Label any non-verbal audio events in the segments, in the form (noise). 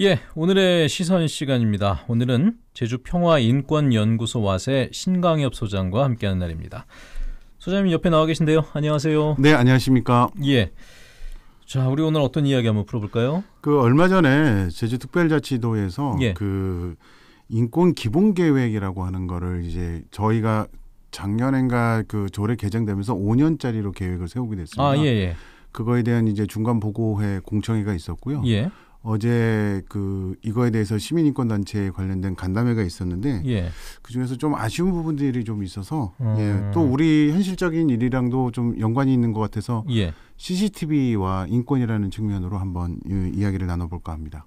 예, 오늘의 시선 시간입니다. 오늘은 제주 평화인권연구소 와세 신강엽 소장과 함께하는 날입니다. 소장님 옆에 나와 계신데요. 안녕하세요. 네, 안녕하십니까. 예. 자, 우리 오늘 어떤 이야기 한번 풀어볼까요? 그 얼마 전에 제주특별자치도에서 예. 그 인권 기본 계획이라고 하는 거를 이제 저희가 작년엔가 그 조례 개정되면서 5년짜리로 계획을 세우게 됐습니다. 아, 예, 예. 그거에 대한 이제 중간 보고회 공청회가 있었고요. 예. 어제 그 이거에 대해서 시민인권 단체에 관련된 간담회가 있었는데 예. 그 중에서 좀 아쉬운 부분들이 좀 있어서 예, 음. 예, 또 우리 현실적인 일이랑도 좀 연관이 있는 것 같아서 예. CCTV와 인권이라는 측면으로 한번 이야기를 나눠볼까 합니다.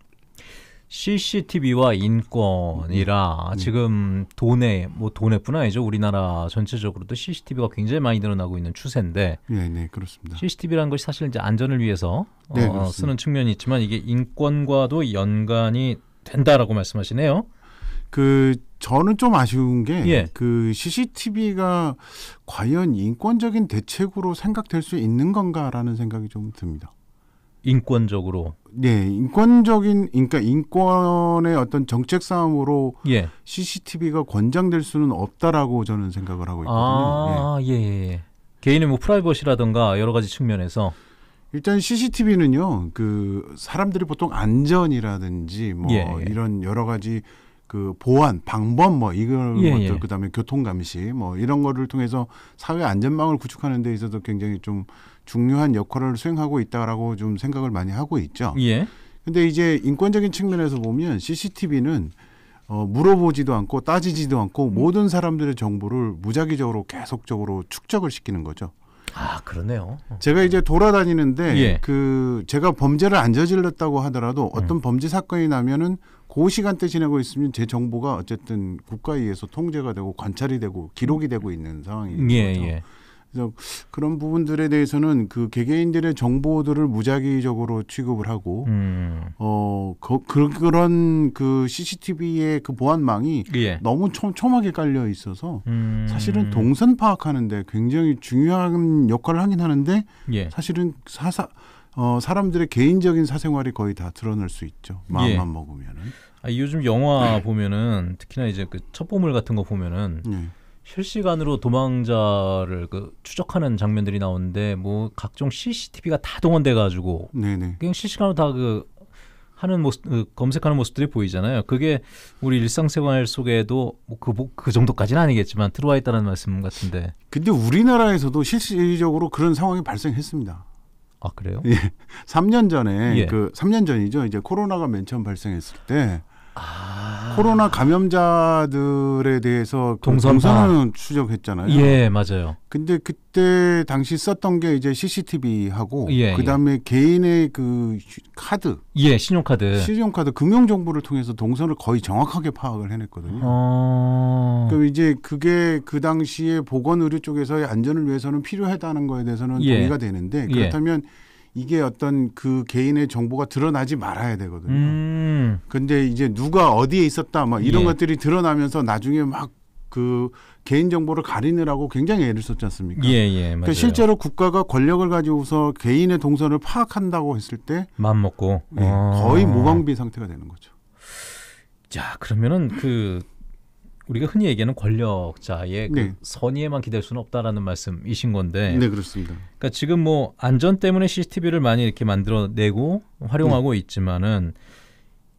CCTV와 인권이라 음. 음. 지금 돈내뭐돈내뿐 아니죠 우리나라 전체적으로도 CCTV가 굉장히 많이 늘어나고 있는 추세인데 네, 네 그렇습니다. CCTV라는 것이 사실 이제 안전을 위해서 어, 네, 어, 쓰는 측면이 있지만 이게 인권과도 연관이 된다라고 말씀하시네요. 그 저는 좀 아쉬운 게그 예. CCTV가 그 과연 인권적인 대책으로 생각될 수 있는 건가라는 생각이 좀 듭니다. 인권적으로 네, 인권적인 그러니까 인권의 어떤 정책 싸움으로 예. CCTV가 권장될 수는 없다라고 저는 생각을 하고 있거든요. 아, 예. 예, 예. 예. 개인의 뭐 프라이버시라든가 여러 가지 측면에서 일단 CCTV는요. 그 사람들이 보통 안전이라든지 뭐 예, 예. 이런 여러 가지 그 보안 방법 뭐 이걸 예, 것 뭐 예. 그다음에 교통 감시 뭐 이런 거를 통해서 사회 안전망을 구축하는 데 있어서 굉장히 좀 중요한 역할을 수행하고 있다라고 좀 생각을 많이 하고 있죠. 예. 근데 이제 인권적인 측면에서 보면 CCTV는 어, 물어보지도 않고 따지지도 않고 음. 모든 사람들의 정보를 무작위적으로 계속적으로 축적을 시키는 거죠. 아 그러네요. 제가 이제 돌아다니는데 예. 그 제가 범죄를 안 저질렀다고 하더라도 어떤 음. 범죄 사건이 나면은 그 시간대 지내고 있으면 제 정보가 어쨌든 국가에 의해서 통제가 되고 관찰이 되고 기록이 되고 있는 상황이 예, 거죠. 예. 그래서 그런 부분들에 대해서는 그 개개인들의 정보들을 무작위적으로 취급을 하고 음. 어 그, 그런 그 CCTV의 그 보안망이 예. 너무 촘, 촘하게 깔려 있어서 음. 사실은 동선 파악하는데 굉장히 중요한 역할을 하긴 하는데 예. 사실은 사사 어, 사람들의 개인적인 사생활이 거의 다 드러날 수 있죠. 마음만 예. 먹으면은. 아, 요즘 영화 네. 보면은 특히나 이제 그 첩보물 같은 거 보면은 네. 실시간으로 도망자를 그 추적하는 장면들이 나오는데 뭐 각종 CCTV가 다 동원돼 가지고 네 그냥 실시간으로 다 그 하는 모습 그 검색하는 모습들이 보이잖아요. 그게 우리 일상생활 속에도 뭐그 그 정도까지는 아니겠지만 들어와 있다는 말씀 같은데. 근데 우리나라에서도 실질적으로 그런 상황이 발생했습니다. 아 그래요? 예. 3년 전에 예. 그 3년 전이죠. 이제 코로나가 맨 처음 발생했을 때 아. 코로나 감염자들에 대해서 그 동선 동은 추적했잖아요. 예, 맞아요. 근데 그때 당시 썼던 게 이제 CCTV하고 예, 예, 그다음에 예. 개인의 그 카드 예, 신용카드. 신용카드 금융 정보를 통해서 동선을 거의 정확하게 파악을 해냈거든요. 어... 그럼 이제 그게 그 당시에 보건 의료 쪽에서의 안전을 위해서는 필요하다는 거에 대해서는 예. 동의가 되는데 예. 그렇다면 이게 어떤 그 개인의 정보가 드러나지 말아야 되거든요. 음. 근데 이제 누가 어디에 있었다 막 이런 예. 것들이 드러나면서 나중에 막 그 개인 정보를 가리느라고 굉장히 애를 썼지 않습니까? 예, 예, 맞아요. 그러니까 실제로 국가가 권력을 가지고서 개인의 동선을 파악한다고 했을 때맘 먹고 예, 아. 거의 모방비 상태가 되는 거죠. 자, 그러면은 그 우리가 흔히 얘기하는 권력자의 그 네. 그 선의에만 기댈 수는 없다라는 말씀이신 건데. 네, 그렇습니다. 그러니까 지금 뭐 안전 때문에 CCTV를 많이 이렇게 만들어내고 활용하고 네. 있지만은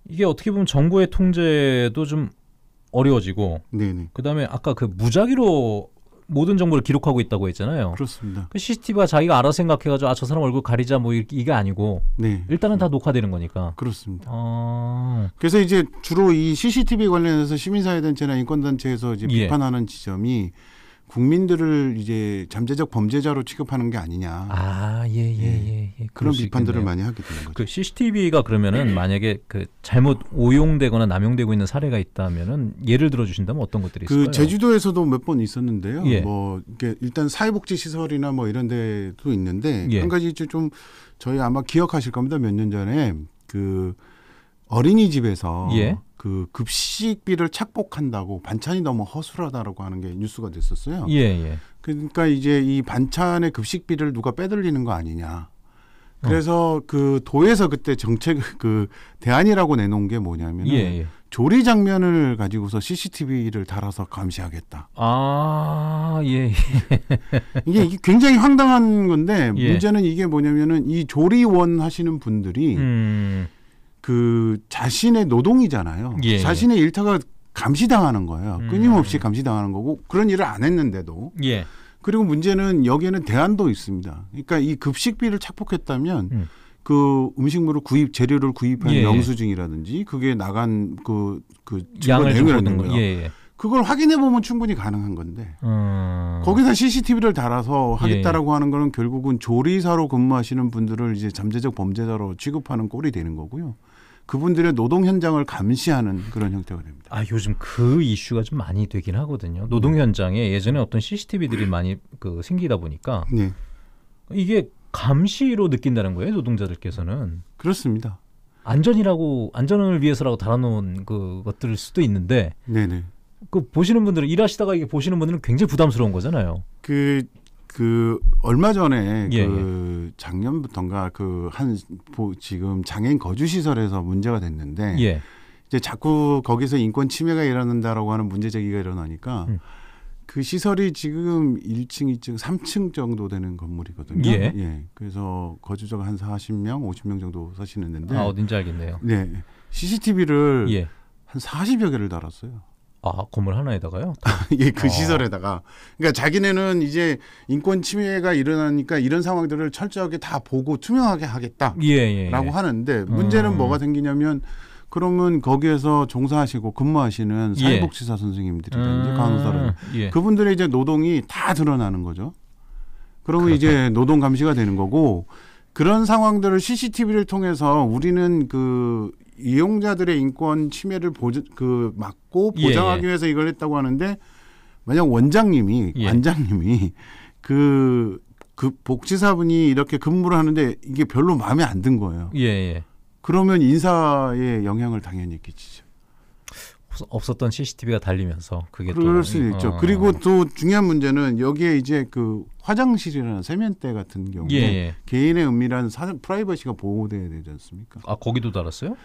이게 어떻게 보면 정부의 통제도 좀 어려워지고. 네, 네. 그다음에 아까 그 무작위로 모든 정보를 기록하고 있다고 했잖아요. 그렇습니다. 그 CCTV가 자기가 알아서 생각해가지고 아 저 사람 얼굴 가리자 뭐 이게 아니고 네. 일단은 다 음. 녹화되는 거니까. 그렇습니다. 아... 그래서 이제 주로 이 CCTV 관련해서 시민사회단체나 인권단체에서 이제 예. 비판하는 지점이 국민들을 이제 잠재적 범죄자로 취급하는 게 아니냐. 아, 예, 예, 예. 예. 예. 그런 비판들을 많이 하게 되는 거죠. 그 CCTV가 그러면은 만약에 그 잘못 오용되거나 남용되고 있는 사례가 있다면은 예를 들어 주신다면 어떤 것들이 그 있을까요? 그 제주도에서도 몇 번 있었는데요. 예. 뭐 일단 사회복지 시설이나 뭐 이런 데도 있는데 예. 한 가지 좀 저희 아마 기억하실 겁니다. 몇 년 전에 그 어린이집에서 예. 그 급식비를 착복한다고 반찬이 너무 허술하다라고 하는 게 뉴스가 됐었어요. 예, 예. 그러니까 이제 이 반찬의 급식비를 누가 빼돌리는 거 아니냐. 그래서 어. 그 도에서 그때 정책 (laughs) 그 대안이라고 내놓은 게 뭐냐면 예, 예. 조리 장면을 가지고서 CCTV를 달아서 감시하겠다. 아, 예. 예. (laughs) 이게, 이게 굉장히 황당한 건데 예. 문제는 이게 뭐냐면은 이 조리원 하시는 분들이 음. 그 자신의 노동이잖아요. 예. 자신의 일터가 감시당하는 거예요. 음. 끊임없이 감시당하는 거고 그런 일을 안 했는데도. 예. 그리고 문제는 여기에는 대안도 있습니다. 그러니까 이 급식비를 착복했다면 음. 그 음식물을 구입 재료를 구입한 예. 영수증이라든지 예. 그게 나간 그그 그, 그 양을 내는 거예요. 예. 그걸 확인해 보면 충분히 가능한 건데 음. 거기다 CCTV를 달아서 하겠다라고 예. 하는 거는 결국은 조리사로 근무하시는 분들을 이제 잠재적 범죄자로 취급하는 꼴이 되는 거고요. 그분들의 노동 현장을 감시하는 그런 형태가 됩니다. 아 요즘 그 이슈가 좀 많이 되긴 하거든요. 노동 네. 현장에 예전에 어떤 CCTV들이 많이 그 생기다 보니까 네. 이게 감시로 느낀다는 거예요 노동자들께서는. 그렇습니다. 안전이라고 안전을 위해서라고 달아놓은 그 것들일 수도 있는데. 네네. 그 보시는 분들은 일하시다가 이게 보시는 분들은 굉장히 부담스러운 거잖아요. 그그 얼마 전에 예, 그 예. 작년부터인가 그한 지금 장애인 거주 시설에서 문제가 됐는데 예. 이제 자꾸 거기서 인권 침해가 일어난다라고 하는 문제 제기가 일어나니까 음. 그 시설이 지금 1층, 2층, 3층 정도 되는 건물이거든요. 예. 예. 그래서 거주자가 한 40명, 50명 정도 사시는데 아, 어딘지 알겠네요. 네. CCTV를 예. 한 40여 개를 달았어요. 아 건물 하나에다가요? (laughs) 예, 그 아. 시설에다가. 그러니까 자기네는 이제 인권 침해가 일어나니까 이런 상황들을 철저하게 다 보고 투명하게 하겠다라고 예, 예, 예. 하는데 문제는 음. 뭐가 생기냐면 그러면 거기에서 종사하시고 근무하시는 예. 사회복지사 선생님들이든지 음. 간호사를 그분들의 이제 노동이 다 드러나는 거죠. 그러면 그렇구 이제 노동 감시가 되는 거고 그런 상황들을 CCTV를 통해서 우리는 그 이용자들의 인권 침해를 보조, 그 막고 예, 보장하기 예. 위해서 이걸 했다고 하는데 만약 원장님이 예. 관장님이 그그 그 복지사분이 이렇게 근무를 하는데 이게 별로 마음에 안 든 거예요. 예, 예. 그러면 인사에 영향을 당연히 끼치죠. 없었던 CCTV가 달리면서 그게 그럴 수 어. 있죠. 그리고 또 중요한 문제는 여기에 이제 그 화장실이나 세면대 같은 경우에 예, 예, 개인의 은밀한 사, 프라이버시가 보호돼야 되지 않습니까? 아 거기도 달았어요?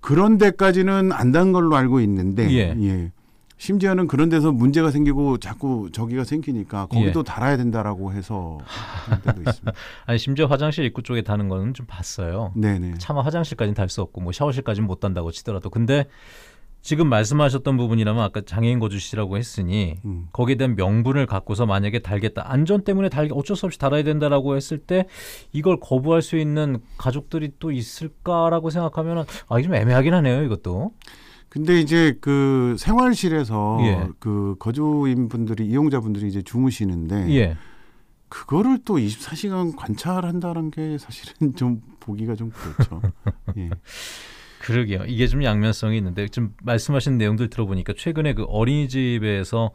그런 데까지는 안단 걸로 알고 있는데 예. 예. 심지어는 그런 데서 문제가 생기고 자꾸 저기가 생기니까 거기도 예. 달아야 된다라고 해서 때도 (laughs) 있습니다. 아니 심지어 화장실 입구 쪽에 다는 거는 좀 봤어요. 네네. 차마 화장실까지는 달 수 없고 뭐 샤워실까지는 못 단다고 치더라도 근데 지금 말씀하셨던 부분이라면 아까 장애인 거주시라고 했으니 음. 거기에 대한 명분을 갖고서 만약에 달겠다 안전 때문에 달 어쩔 수 없이 달아야 된다라고 했을 때 이걸 거부할 수 있는 가족들이 또 있을까라고 생각하면은 아 이게 좀 애매하긴 하네요 이것도. 근데 이제 그 생활실에서 예. 그 거주인 분들이 이용자 분들이 이제 주무시는데 예. 그거를 또 24시간 관찰한다는 게 사실은 좀 보기가 좀 그렇죠. (laughs) 예. 그러게요. 이게 좀 양면성이 있는데 지금 말씀하신 내용들 들어보니까 최근에 그 어린이집에서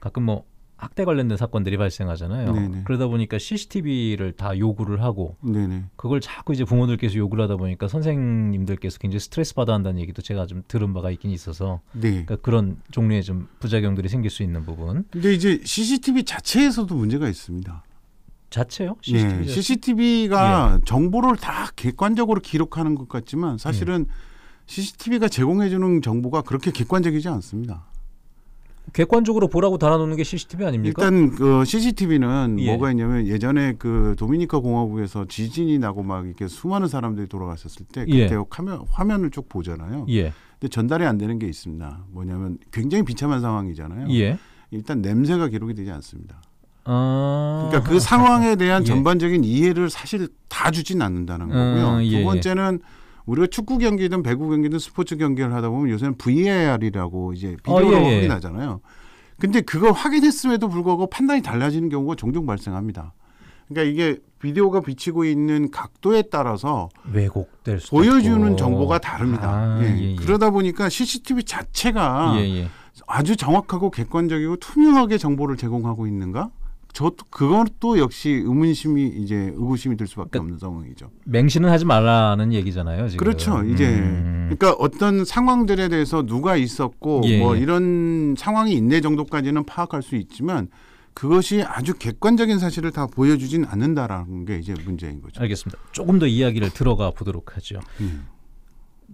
가끔 뭐 학대 관련된 사건들이 발생하잖아요. 네네. 그러다 보니까 CCTV를 다 요구를 하고 네네. 그걸 자꾸 이제 부모들께서 요구를 하다 보니까 선생님들께서 굉장히 스트레스 받아 한다는 얘기도 제가 좀 들은 바가 있긴 있어서 네. 그러니까 그런 종류의 좀 부작용들이 생길 수 있는 부분. 근데 이제 CCTV 자체에서도 문제가 있습니다. 자체요? 네. CCTV 예, CCTV가 예. 정보를 다 객관적으로 기록하는 것 같지만 사실은 예. CCTV가 제공해주는 정보가 그렇게 객관적이지 않습니다. 객관적으로 보라고 달아놓는 게 CCTV 아닙니까? 일단 그 CCTV는 예. 뭐가 있냐면 예전에 그 도미니카 공화국에서 지진이 나고 막 이렇게 수많은 사람들이 돌아갔었을 때 예. 그때 예. 화면, 화면을 쭉 보잖아요. 예. 근데 전달이 안 되는 게 있습니다. 뭐냐면 굉장히 비참한 상황이잖아요. 예. 일단 냄새가 기록이 되지 않습니다. 아. 그러니까 그 상황에 대한 예. 전반적인 이해를 사실 다 주진 않는다는 음, 거고요. 음, 예, 두 예. 번째는 우리가 축구 경기든 배구 경기든 스포츠 경기를 하다 보면 요새는 VAR이라고 이제 어, 비디오로 어, 예, 예. 확인하잖아요. 근데 그거 확인했음에도 불구하고 판단이 달라지는 경우가 종종 발생합니다. 그러니까 이게 비디오가 비치고 있는 각도에 따라서 왜곡될 수 보여주는 있고. 정보가 다릅니다. 아, 예. 예, 그러다 보니까 CCTV 자체가 아주 정확하고 객관적이고 투명하게 정보를 제공하고 있는가? 저 그것도 역시 의문심이 이제 의구심이 들 수밖에 그러니까 없는 상황이죠. 맹신은 하지 말라는 얘기잖아요. 지금. 그렇죠. 음. 이제 음. 그러니까 어떤 상황들에 대해서 누가 있었고 예. 뭐 예. 이런 상황이 있네 정도까지는 파악할 수 있지만 그것이 아주 객관적인 사실을 다 보여주진 않는다라는 게 이제 문제인 거죠. 알겠습니다. 조금 더 이야기를 들어가 보도록 하죠. 음.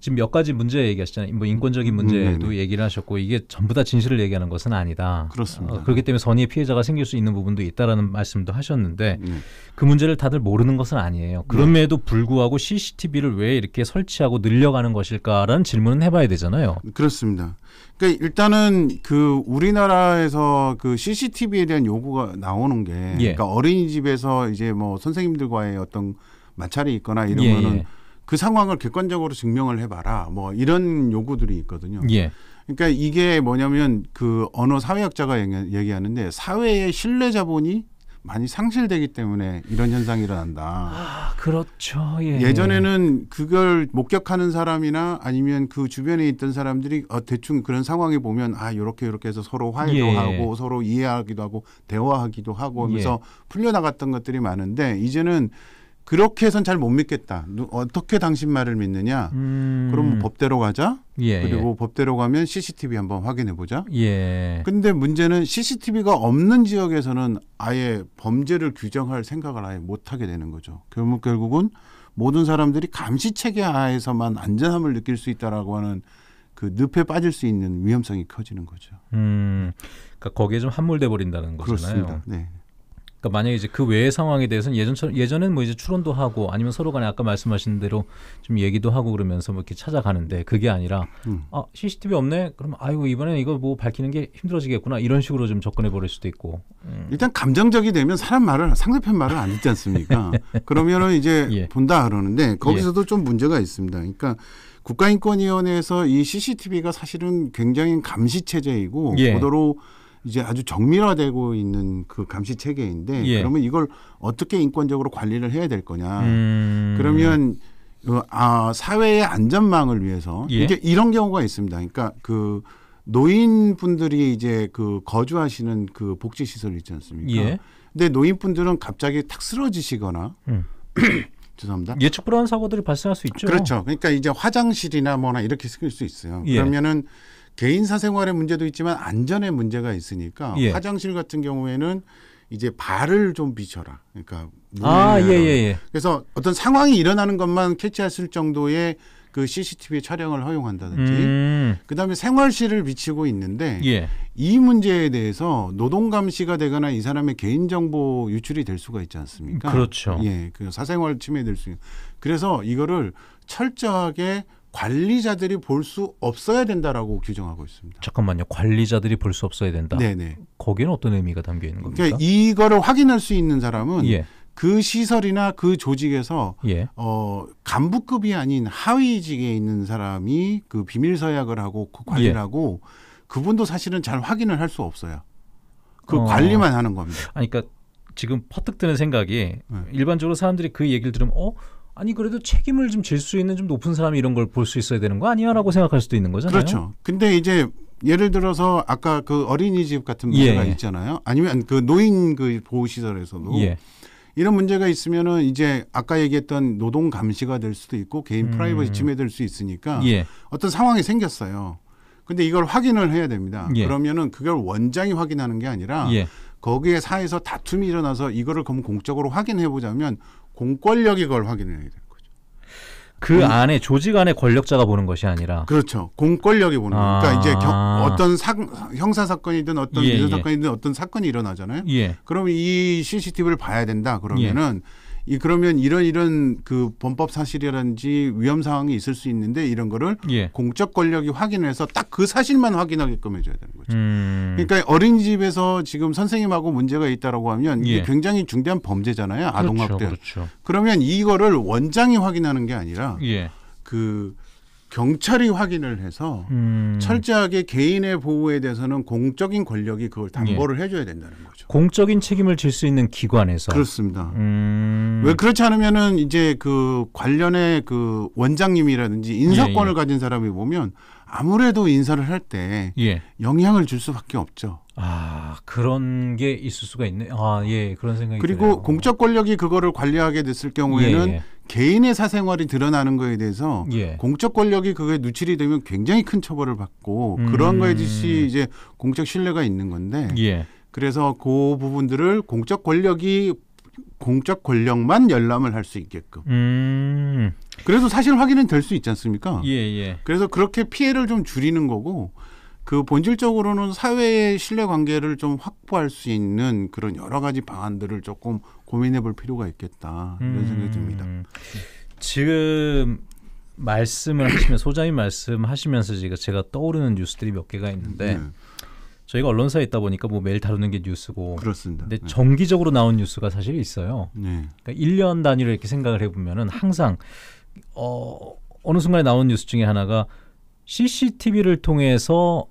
지금 몇 가지 문제 얘기하시잖아요. 뭐 인권적인 음, 문제도 음, 얘기를 하셨고 이게 전부 다 진실을 얘기하는 것은 아니다. 그렇습니다. 어, 그렇기 때문에 선의의 피해자가 생길 수 있는 부분도 있다라는 말씀도 하셨는데 음. 그 문제를 다들 모르는 것은 아니에요. 그럼에도 네. 불구하고 CCTV를 왜 이렇게 설치하고 늘려가는 것일까라는 질문은 해봐야 되잖아요. 그렇습니다. 그러니까 일단은 그 우리나라에서 그 CCTV에 대한 요구가 나오는 게 예. 그러니까 어린이집에서 이제 뭐 선생님들과의 어떤 마찰이 있거나 이러면은 예, 예. 그 상황을 객관적으로 증명을 해봐라. 뭐 이런 요구들이 있거든요. 예. 그러니까 이게 뭐냐면 그 언어 사회학자가 얘기하는데 사회의 신뢰 자본이 많이 상실되기 때문에 이런 현상이 일어난다. 아, 그렇죠. 예. 전에는 그걸 목격하는 사람이나 아니면 그 주변에 있던 사람들이 어, 대충 그런 상황에 보면 아, 요렇게 요렇게 해서 서로 화해도 예. 하고 서로 이해하기도 하고 대화하기도 하고 하면서 예. 풀려나갔던 것들이 많은데 이제는 그렇게 해선 잘못 믿겠다. 어떻게 당신 말을 믿느냐? 음. 그럼 뭐 법대로 가자. 예, 예. 그리고 예. 법대로 가면 CCTV 한번 확인해 보자. 예. 근데 문제는 CCTV가 없는 지역에서는 아예 범죄를 규정할 생각을 아예 못 하게 되는 거죠. 결국 결국은 모든 사람들이 감시 체계 하에서만 안전함을 느낄 수 있다라고 하는 그 늪에 빠질 수 있는 위험성이 커지는 거죠. 음. 그러니까 거기에 좀 함몰돼 버린다는 거잖아요. 그렇습니다. 네. 그러니까 만약에 이제 그 외의 상황에 대해서는 예전처럼 예전에는뭐 이제 추론도 하고 아니면 서로 간에 아까 말씀하신 대로 좀 얘기도 하고 그러면서 뭐 이렇게 찾아가는데 그게 아니라 음. 아 CCTV 없네 그럼 아이고 이번에 이거 뭐 밝히는 게 힘들어지겠구나 이런 식으로 좀 접근해 버릴 수도 있고 음. 일단 감정적이 되면 사람 말을 상대편 말을 안 듣지 않습니까 (laughs) 그러면은 이제 예. 본다 그러는데 거기서도 예. 좀 문제가 있습니다 그러니까 국가인권위원회에서 이 CCTV가 사실은 굉장히 감시 체제이고 예. 보도로 이제 아주 정밀화되고 있는 그 감시 체계인데 예. 그러면 이걸 어떻게 인권적으로 관리를 해야 될 거냐. 음. 그러면 어, 아 사회의 안전망을 위해서 예. 이게 이런 경우가 있습니다. 그러니까 그 노인분들이 이제 그 거주하시는 그 복지 시설 있지 않습니까? 예. 근데 노인분들은 갑자기 탁 쓰러지시거나 음. (clears throat) 죄송합니다. 예측 불허한 사고들이 발생할 수 있죠. 그렇죠. 그러니까 이제 화장실이나 뭐나 이렇게 쓰일 수 있어요. 예. 그러면은 개인 사생활의 문제도 있지만 안전의 문제가 있으니까 예. 화장실 같은 경우에는 이제 발을 좀 비춰라. 그러니까 아, 예, 예, 예. 그래서 어떤 상황이 일어나는 것만 캐치했을 정도의 그 CCTV 촬영을 허용한다든지 음. 그다음에 생활실을 비치고 있는데 예. 이 문제에 대해서 노동 감시가 되거나 이 사람의 개인 정보 유출이 될 수가 있지 않습니까? 그렇죠. 예. 그 사생활 침해될 수 있는. 그래서 이거를 철저하게 관리자들이 볼 수 없어야 된다라고 규정하고 있습니다. 잠깐만요. 관리자들이 볼 수 없어야 된다. 네네. 거기는 어떤 의미가 담겨 있는 겁니까? 그러니까 이거를 확인할 수 있는 사람은 예. 그 시설이나 그 조직에서 예. 어, 간부급이 아닌 하위직에 있는 사람이 그 비밀 서약을 하고 그 관리를 예. 하고 그분도 사실은 잘 확인을 할 수 없어요. 그 어... 관리만 하는 겁니다. 아니, 그러니까 지금 퍼뜩 드는 생각이 네. 일반적으로 사람들이 그 얘기를 들으면 어 아니 그래도 책임을 좀 질 수 있는 좀 높은 사람이 이런 걸 볼 수 있어야 되는 거 아니야라고 생각할 수도 있는 거잖아요. 그렇죠. 근데 이제 예를 들어서 아까 그 어린이집 같은 예, 문제가 예. 있잖아요. 아니면 그 노인 그 보호 시설에서도 예. 이런 문제가 있으면은 이제 아까 얘기했던 노동 감시가 될 수도 있고 개인 음. 프라이버시 침해될 수 있으니까 예. 어떤 상황이 생겼어요. 근데 이걸 확인을 해야 됩니다. 예. 그러면은 그걸 원장이 확인하는 게 아니라 예. 거기에 사에서 다툼이 일어나서 이거를 그럼 공적으로 확인해 보자면 공권력이 그걸 확인해야 되는 거죠. 그 공... 안에 조직 안에 권력자가 보는 것이 아니라 그렇죠. 공권력이 보는 아... 거니까 그러니까 이제 겨, 아. 어떤 사, 형사 사건이든 어떤 예, 미사 예. 사건이든 어떤 사건이 일어나잖아요. 예. 그러면 이 CCTV를 봐야 된다. 그러면은 예. 이 그러면 이런 이런 그 범법 사실이라든지 위험 상황이 있을 수 있는데 이런 거를 예. 공적 권력이 확인해서 딱 그 사실만 확인하게끔 해줘야 되는 거죠. 음. 그러니까 어린이집에서 지금 선생님하고 문제가 있다라고 하면 이게 예. 굉장히 중대한 범죄잖아요. 아동학대. 그렇죠, 그렇죠. 그러면 이거를 원장이 확인하는 게 아니라 예. 그 경찰이 확인을 해서 음. 철저하게 개인의 보호에 대해서는 공적인 권력이 그걸 담보를 예. 해줘야 된다는 거죠. 공적인 책임을 질 수 있는 기관에서 그렇습니다. 음. 왜 그렇지 않으면은 이제 그 관련의 그 원장님이라든지 예, 인사권을 예, 예. 가진 사람이 보면 아무래도 인사를 할때 예. 영향을 줄 수밖에 없죠. 아 그런 게 있을 수가 있네. 아예 그런 생각이 그리고 드네요. 공적 권력이 그거를 관리하게 됐을 경우에는 예, 예. 개인의 사생활이 드러나는 거에 대해서 예. 공적 권력이 그게 누출이 되면 굉장히 큰 처벌을 받고 음. 그런 거에 음. 대해 이제 공적 신뢰가 있는 건데 예. 그래서 그 부분들을 공적 권력이 공적 권력만 열람을 할 수 있게끔. 음. 그래서 사실 확인은 될 수 있지 않습니까? 예, 예. 그래서 그렇게 피해를 좀 줄이는 거고 그 본질적으로는 사회의 신뢰 관계를 좀 확보할 수 있는 그런 여러 가지 방안들을 조금 고민해 볼 필요가 있겠다. 이런 음. 생각이 듭니다. 지금 말씀을 하시면 소장님 말씀하시면서 제가 떠오르는 뉴스들이 몇 개가 있는데 네. 저희가 언론사에 있다 보니까 뭐 매일 다루는 게 뉴스고 그렇습니다. 근데 네. 정기적으로 나온 뉴스가 사실 있어요. 네. 그러니까 1년 단위로 이렇게 생각을 해보면은 항상 어, 어느 순간에 나온 뉴스 중에 하나가 CCTV를 통해서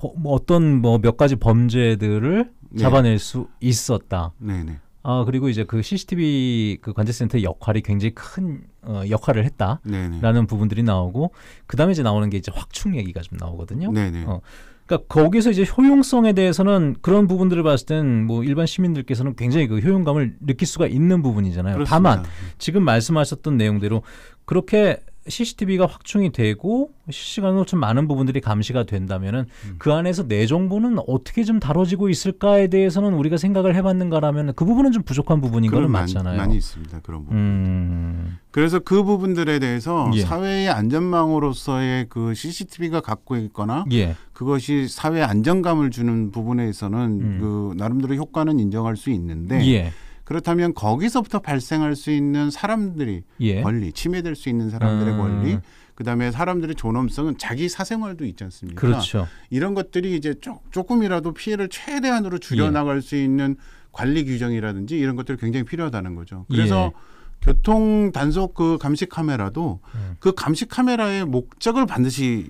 뭐, 뭐 어떤 뭐 몇 가지 범죄들을 네. 잡아낼 수 있었다. 네네. 네. 아 그리고 이제 그 CCTV 그 관제센터의 역할이 굉장히 큰 어, 역할을 했다라는 네네. 네. 부분들이 나오고 그 다음에 이제 나오는 게 이제 확충 얘기가 좀 나오거든요. 네네. 네. 어, 그러니까 거기서 이제 효용성에 대해서는 그런 부분들을 봤을 땐 뭐 일반 시민들께서는 굉장히 그 효용감을 느낄 수가 있는 부분이잖아요. 그렇습니다. 다만 네. 지금 말씀하셨던 내용대로 그렇게 CCTV가 확충이 되고 실시간으로 좀 많은 부분들이 감시가 된다면은 음. 그 안에서 내 정보는 어떻게 좀 다뤄지고 있을까에 대해서는 우리가 생각을 해봤는가라면 그 부분은 좀 부족한 부분인 거는 맞잖아요. 많이 있습니다 그런 부분. 음. 그래서 그 부분들에 대해서 예. 사회의 안전망으로서의 그 CCTV가 갖고 있거나 예. 그것이 사회 안정감을 주는 부분에서는 음. 그 나름대로 효과는 인정할 수 있는데. 예. 그렇다면 거기서부터 발생할 수 있는 사람들이 예. 권리 침해될 수 있는 사람들의 음. 권리 그다음에 사람들의 존엄성은 자기 사생활도 있지 않습니까? 그렇죠. 이런 것들이 이제 조금이라도 피해를 최대한으로 줄여나갈 예. 수 있는 관리 규정이라든지 이런 것들이 굉장히 필요하다는 거죠. 예. 그래서 예. 교통 단속 그 감시 카메라도 음. 그 감시 카메라의 목적을 반드시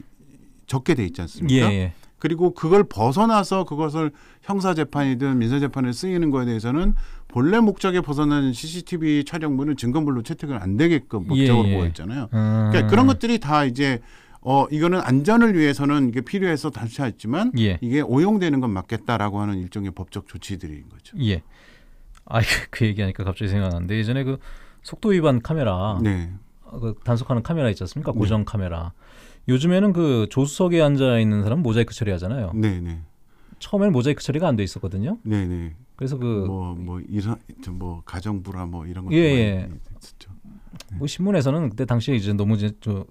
적게 돼 있지 않습니까? 예. 예. 그리고 그걸 벗어나서 그것을 형사재판이든 민사재판에 쓰이는 거에 대해서는 본래 목적에 벗어난 CCTV 촬영물은 증거물로 채택을 안 되게끔 목적으로 예, 예. 보고 있잖아요. 음. 그러니까 그런 것들이 다 이제 어 이거는 안전을 위해서는 이게 필요해서 단체했지만 예. 이게 오용되는 건 맞겠다라고 하는 일종의 법적 조치들인 거죠. 예. 아그 얘기하니까 갑자기 생각났는데 예전에 그 속도 위반 카메라 네. 어, 그 단속하는 카메라 있지 않습니까? 고정 네. 카메라. 요즘에는 그 조수석에 앉아 있는 사람 모자이크 처리하잖아요. 네네. 처음엔 모자이크 처리가 안 돼 있었거든요. 네네. 그래서 그 뭐 뭐 이런 뭐 가정부라 뭐 이런 것 예, 예. 있었죠. 네. 뭐 신문에서는 그때 당시에 이제 너무 이제 좀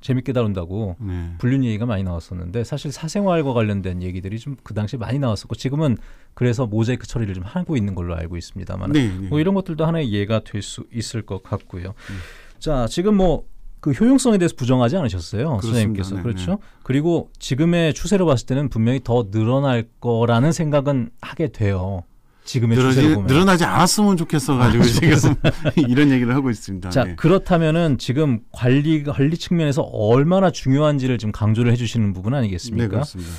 재밌게 다룬다고 네. 불륜 얘기가 많이 나왔었는데 사실 사생활과 관련된 얘기들이 좀 그 당시에 많이 나왔었고 지금은 그래서 모자이크 처리를 좀 하고 있는 걸로 알고 있습니다만 네, 네. 뭐 이런 것들도 하나의 예가 될 수 있을 것 같고요. 네. 자 지금 뭐그 효용성에 대해서 부정하지 않으셨어요, 선생님께서 네, 그렇죠. 네. 그리고 지금의 추세로 봤을 때는 분명히 더 늘어날 거라는 생각은 하게 돼요. 지금의 늘어지, 추세로 보면 늘어나지 않았으면 좋겠어 가지고 아, 지금 (laughs) 이런 얘기를 하고 있습니다. 자 네. 그렇다면은 지금 관리 관리 측면에서 얼마나 중요한지를 지금 강조를 해주시는 부분 아니겠습니까? 네 그렇습니다.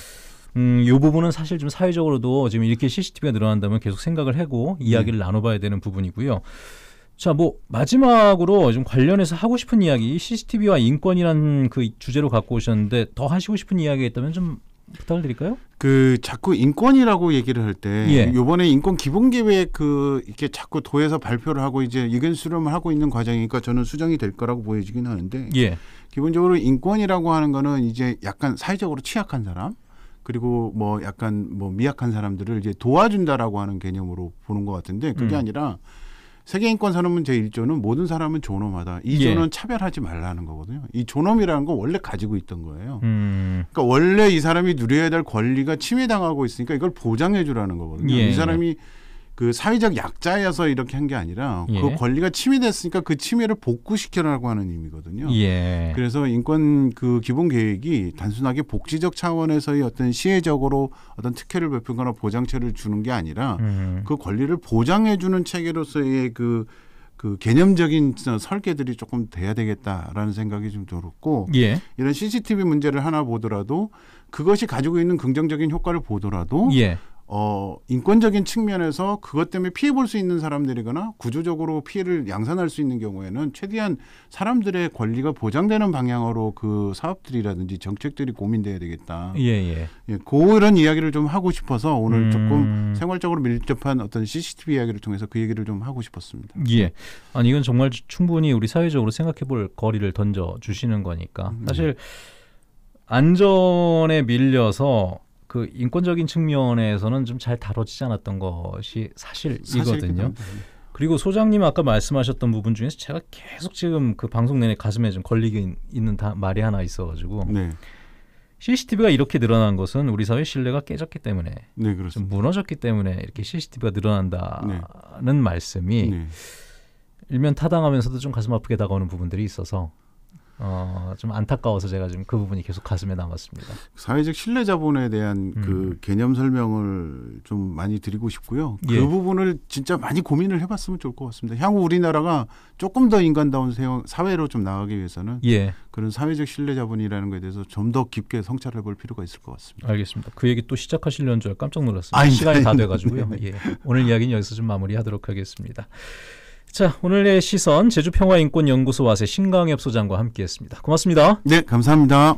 음, 요 부분은 사실 좀 사회적으로도 지금 이렇게 CCTV가 늘어난다면 계속 생각을 하고 이야기를 네. 나눠봐야 되는 부분이고요. 자, 뭐 마지막으로 좀 관련해서 하고 싶은 이야기, CCTV와 인권이라는 그 주제로 갖고 오셨는데 더 하시고 싶은 이야기가 있다면 좀 부탁드릴까요? 그 자꾸 인권이라고 얘기를 할때 예. 요번에 인권 기본 계획 그 이렇게 자꾸 도에서 발표를 하고 이제 의견 수렴을 하고 있는 과정이니까 저는 수정이 될 거라고 보여지긴 하는데 예. 기본적으로 인권이라고 하는 거는 이제 약간 사회적으로 취약한 사람 그리고 뭐 약간 뭐 미약한 사람들을 이제 도와준다라고 하는 개념으로 보는 것 같은데 그게 음. 아니라 세계인권선언문 제1조는 모든 사람은 존엄하다. 2 예. 조는 예. 차별하지 말라는 거거든요. 이 존엄이라는 건 원래 가지고 있던 거예요. 음. 그러니까 원래 이 사람이 누려야 될 권리가 침해당하고 있으니까 이걸 보장해 주라는 거거든요. 예. 이 사람이 그 사회적 약자여서 이렇게 한 게 아니라 그 예. 그 권리가 침해됐으니까 그 침해를 복구시켜라고 하는 의미거든요. 예. 그래서 인권 그 기본 계획이 단순하게 복지적 차원에서의 어떤 시혜적으로 어떤 특혜를 베푼거나 보장체를 주는 게 아니라 음. 그 권리를 보장해주는 체계로서의 그그 그 개념적인 설계들이 조금 돼야 되겠다라는 생각이 좀 들었고 예. 이런 CCTV 문제를 하나 보더라도 그것이 가지고 있는 긍정적인 효과를 보더라도 예. 어, 인권적인 측면에서 그것 때문에 피해 볼 수 있는 사람들이거나 구조적으로 피해를 양산할 수 있는 경우에는 최대한 사람들의 권리가 보장되는 방향으로 그 사업들이라든지 정책들이 고민돼야 되겠다. 예, 예. 예 그런 이야기를 좀 하고 싶어서 오늘 음... 조금 생활적으로 밀접한 어떤 CCTV 이야기를 통해서 그 얘기를 좀 하고 싶었습니다. 예. 아니 이건 정말 충분히 우리 사회적으로 생각해 볼 거리를 던져 주시는 거니까. 음, 네. 사실 안전에 밀려서 그 인권적인 측면에서는 좀 잘 다뤄지지 않았던 것이 사실이거든요. 그 그리고 소장님 아까 말씀하셨던 부분 중에서 제가 계속 지금 그 방송 내내 가슴에 좀걸리게 있는 다, 말이 하나 있어가지고 네. CCTV가 이렇게 늘어난 것은 우리 사회 신뢰가 깨졌기 때문에 네, 좀 무너졌기 때문에 이렇게 CCTV가 늘어난다는 네. 말씀이 네. 일면 타당하면서도 좀 가슴 아프게 다가오는 부분들이 있어서 어, 좀 안타까워서 제가 지금 그 부분이 계속 가슴에 남았습니다. 사회적 신뢰 자본에 대한 음. 그 개념 설명을 좀 많이 드리고 싶고요. 그 예. 부분을 진짜 많이 고민을 해봤으면 좋을 것 같습니다. 향후 우리나라가 조금 더 인간다운 사회로 좀 나가기 위해서는 예. 그런 사회적 신뢰 자본이라는 것에 대해서 좀 더 깊게 성찰해 볼 필요가 있을 것 같습니다. 알겠습니다. 그 얘기 또 시작하시려는 줄 깜짝 놀랐습니다. 아 시간이 다 돼가지고요. (laughs) 네. 예. 오늘 이야기는 여기서 좀 마무리하도록 하겠습니다. 자, 오늘의 시선 제주평화인권연구소 와세 신강엽 소장과 함께했습니다. 고맙습니다. 네, 감사합니다.